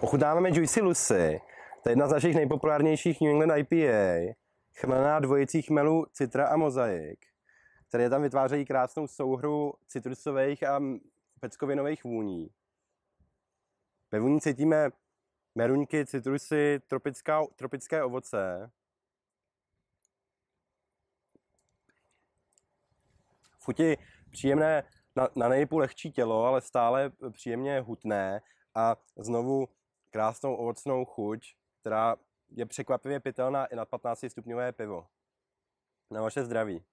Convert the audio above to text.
Ochutnáváme Juicy Lucy. To je jedna z našich nejpopulárnějších New England IPA. Chmelná dvojicí chmelů Citra a Mozaik, které tam vytvářejí krásnou souhru citrusových a peckovinových vůní. Ve vůni cítíme meruňky, citrusy, tropická, tropické ovoce. Chuti příjemné, na, na nejpůl lehčí tělo, ale stále příjemně hutné a znovu krásnou ovocnou chuť, která je překvapivě pitelná i na 15 stupňové pivo. Na vaše zdraví.